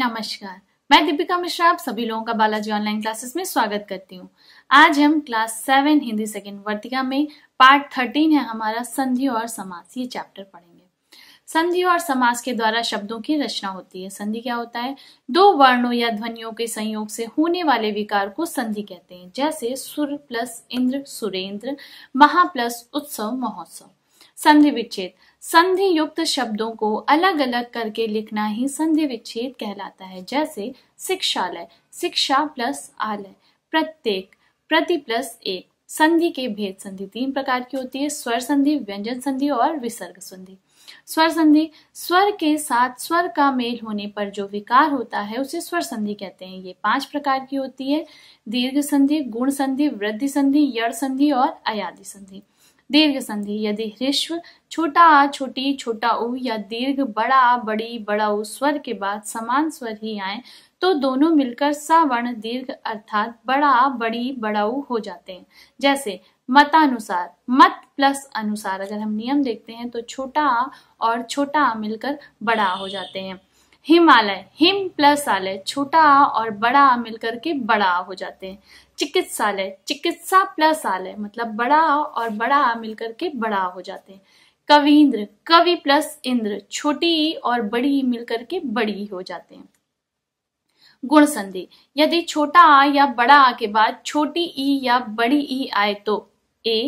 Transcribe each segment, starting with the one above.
नमस्कार मैं दीपिका मिश्रा आप सभी लोगों का बालाजी ऑनलाइन क्लासेस में स्वागत करती हूँ आज हम class seven Hindi second Vartika में पार्ट थर्टीन है हमारा संधि और समास ये चैप्टर पढ़ेंगे संधि और समास के द्वारा शब्दों की रचना होती है संधि क्या होता है दो वर्णों या ध्वनियों के संयोग से होने वाले विकार को संधि कहते हैं जैसे सुर प्लस इंद्र सुरेंद्र महा प्लस उत्सव महोत्सव संधि विच्छेद संधि युक्त शब्दों को अलग अलग करके लिखना ही संधि विच्छेद कहलाता है जैसे शिक्षालय शिक्षा प्लस आलय प्रत्येक प्रति प्लस एक संधि के भेद संधि तीन प्रकार की होती है स्वर संधि व्यंजन संधि और विसर्ग संधि स्वर संधि स्वर के साथ स्वर का मेल होने पर जो विकार होता है उसे स्वर संधि कहते हैं ये पांच प्रकार की होती है दीर्घ संधि गुण संधि वृद्धि संधि यड़ संधि और अयादि संधि दीर्घ संधि यदि ह्रस्व छोटा आ छोटी छोटा उ या दीर्घ बड़ा आ बड़ी बड़ा उ स्वर के बाद समान स्वर ही आए तो दोनों मिलकर सवर्ण दीर्घ अर्थात बड़ा आ बड़ी बड़ा उ हो जाते हैं जैसे मतानुसार मत प्लस अनुसार अगर हम नियम देखते हैं तो छोटा आ और छोटा आ मिलकर बड़ा हो जाते हैं हिमालय हिम प्लस आलय छोटा आ और बड़ा आ मिलकर के बड़ा आ हो जाते हैं चिकित्सालय चिकित्सा प्लस आलय मतलब बड़ा आ और बड़ा आ मिलकर के बड़ा आ हो जाते हैं कविंद्र कवि प्लस इंद्र छोटी ई और बड़ी ई मिलकर के बड़ी ई हो जाते हैं गुण संधि यदि छोटा आ या बड़ा आ के बाद छोटी ई या बड़ी ई आए तो ए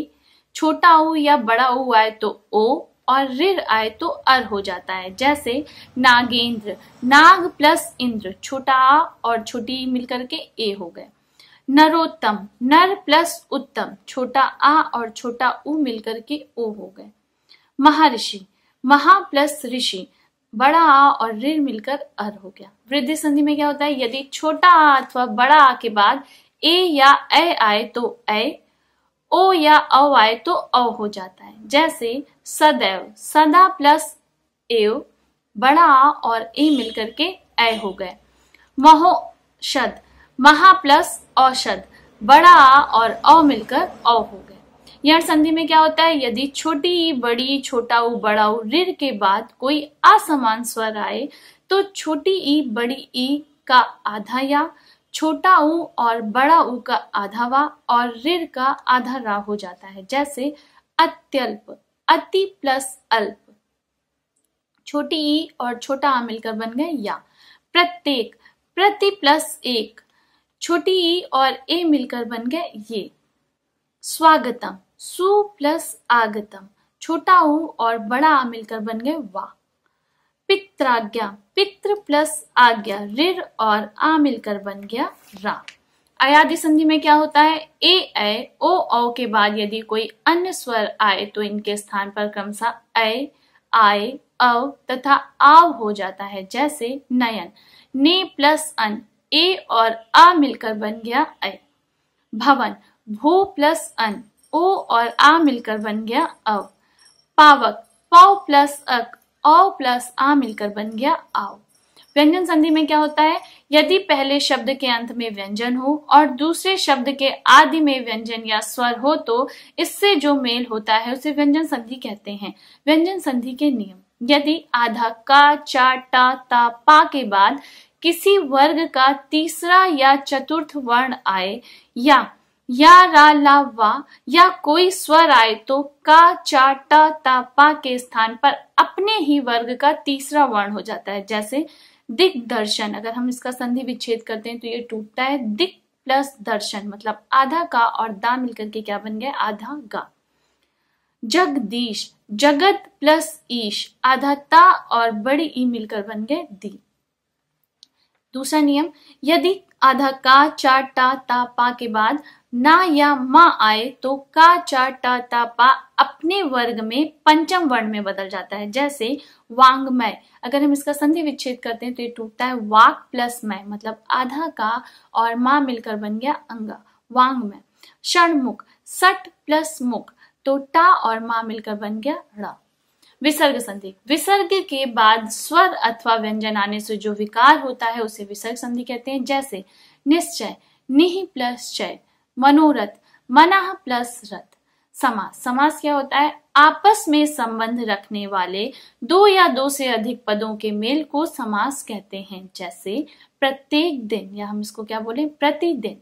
छोटा ऊ या बड़ा ऊ आए तो ओ और रिर आए तो अर हो जाता है जैसे नागेंद्र नाग प्लस इंद्र छोटा आ और छोटी मिलकर के ए हो गए नरोत्तम नर प्लस उत्तम छोटा आ और छोटा उ मिलकर के ओ हो गए महर्षि महा प्लस ऋषि बड़ा आ और ऋण मिलकर अर हो गया वृद्धि संधि में क्या होता है यदि छोटा आ अथवा बड़ा आ के बाद ए या ए आए तो ए ओ या अव आए तो अव हो जाता है जैसे सदैव सदा प्लस एव बड़ा आ और ए मिलकर के ए हो गए शद महा प्लस औषध बड़ा आ और अ मिलकर अ हो गए यह संधि में क्या होता है यदि छोटी बड़ी छोटा उ बड़ा उ रिर के बाद कोई असमान स्वर आए तो छोटी ई बड़ी ई का आधा या छोटा ऊ और बड़ा ऊ का आधा वा और रिर का आधा रा हो जाता है जैसे अत्यल्प अति प्लस अल्प छोटी ई और छोटा आ मिलकर बन गए या प्रत्येक प्रति प्लस एक छोटी ई और ए मिलकर बन गए ये स्वागतम सु प्लस आगतम छोटा ऊ और बड़ा आ मिलकर बन गए वाह पित्राज्ञा पित्र प्लस आज्ञा ऋर और आ मिलकर बन गया रा अयादि संधि में क्या होता है ए ए ओ औ के बाद यदि कोई अन्य स्वर आए तो इनके स्थान पर क्रमशः ऐ आय अव तथा आव हो जाता है जैसे नयन ने प्लस अन ए और आ मिलकर बन गया ए भवन भू प्लस अन ओ और आ मिलकर बन गया अव पावक पाव प्लस अक औ प्लस आ मिलकर बन गया आओ व्यंजन संधि में क्या होता है यदि पहले शब्द के अंत में व्यंजन हो और दूसरे शब्द के आदि में व्यंजन या स्वर हो तो इससे जो मेल होता है उसे व्यंजन संधि कहते हैं व्यंजन संधि के नियम यदि आधा का चा टा ता पा के बाद किसी वर्ग का तीसरा या चतुर्थ वर्ण आए या या रा ला वा या कोई स्वर आए तो का चा टा ता पा के स्थान पर अपने ही वर्ग का तीसरा वर्ण हो जाता है जैसे दिग्दर्शन अगर हम इसका संधि विच्छेद करते हैं तो ये टूटता है दिक प्लस दर्शन मतलब आधा का और दा मिलकर के क्या बन गया आधा गा जगदीश जगत प्लस ईश आधा ता और बड़ी ई मिलकर बन गए दी दूसरा नियम यदि आधा का चा टा ता पा के बाद ना या मा आए तो का चा टा ता पा अपने वर्ग में पंचम वर्ण में बदल जाता है जैसे वांगमय अगर हम इसका संधि विच्छेद करते हैं तो ये टूटता है वाक प्लस मय मतलब आधा का और मा मिलकर बन गया अंगा वांगमय मुख सट प्लस मुख तो टा और मां मिलकर बन गया ड़ा विसर्ग संधि विसर्ग के बाद स्वर अथवा व्यंजन आने से जो विकार होता है उसे विसर्ग संधि कहते हैं जैसे निश्चय निह प्लस चय मनोरथ मना प्लस रथ समास समास क्या होता है आपस में संबंध रखने वाले दो या दो से अधिक पदों के मेल को समास कहते हैं जैसे प्रत्येक दिन या हम इसको क्या बोले प्रतिदिन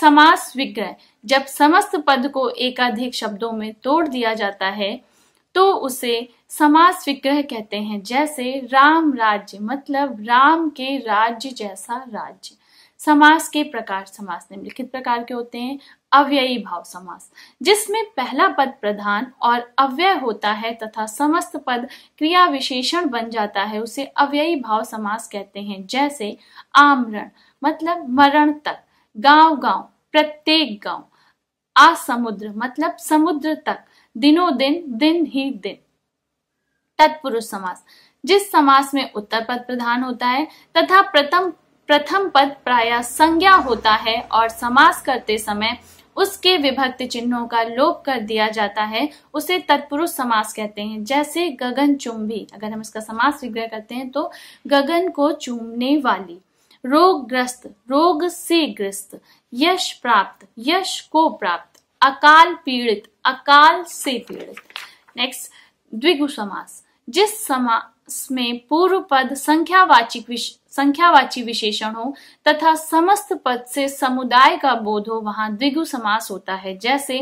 समास विग्रह जब समस्त पद को एकाधिक शब्दों में तोड़ दिया जाता है तो उसे समास विग्रह कहते हैं जैसे राम राज्य मतलब राम के राज्य जैसा राज्य समास के प्रकार समास निम्नलिखित प्रकार के होते हैं अव्ययी भाव समास जिसमें पहला पद प्रधान और अव्यय होता है तथा समस्त पद क्रिया विशेषण बन जाता है उसे अव्ययी भाव समास कहते हैं जैसे आमरण मतलब मरण तक गांव गांव प्रत्येक गांव समुद्र मतलब समुद्र तक दिनों दिन दिन ही दिन तत्पुरुष समास जिस समास में उत्तर पद प्रधान होता है तथा प्रथम प्रथम पद प्राय संज्ञा होता है और समास करते समय उसके विभक्त चिन्हों का लोप कर दिया जाता है उसे तत्पुरुष समास कहते हैं जैसे गगन चुंबी अगर हम इसका समास विग्रह करते हैं तो गगन को चूमने वाली रोग ग्रस्त रोग से ग्रस्त यश प्राप्त यश को प्राप्त अकाल पीड़ित अकाल से पीड़ित नेक्स्ट द्विगु समास जिस समास में पूर्व पद संख्यावाचिक संख्यावाची विशेषण हो तथा समस्त पद से समुदाय का बोध हो वहां द्विगु समास होता है जैसे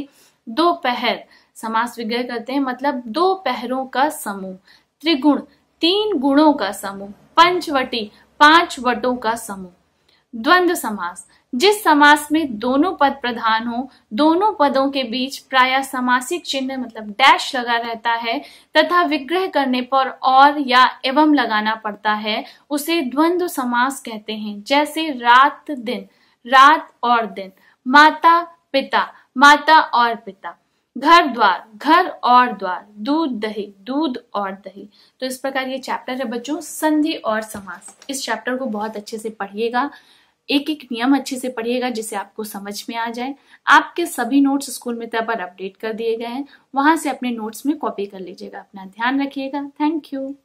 दो पहर समास विग्रह करते हैं मतलब दो पहरों का समूह त्रिगुण तीन गुणों का समूह पंचवटी पांच वटों का समूह द्वंद्व समास जिस समास में दोनों पद प्रधान हो दोनों पदों के बीच प्राय समासिक चिन्ह मतलब डैश लगा रहता है तथा विग्रह करने पर और या एवं लगाना पड़ता है उसे द्वंद्व समास कहते हैं जैसे रात दिन रात और दिन माता पिता माता और पिता घर द्वार घर और द्वार दूध दही दूध और दही तो इस प्रकार ये चैप्टर है बच्चों संधि और समास इस चैप्टर को बहुत अच्छे से पढ़िएगा एक एक नियम अच्छे से पढ़िएगा जिसे आपको समझ में आ जाए आपके सभी नोट्स स्कूल मित्र पर अपडेट कर दिए गए हैं वहां से अपने नोट्स में कॉपी कर लीजिएगा अपना ध्यान रखिएगा थैंक यू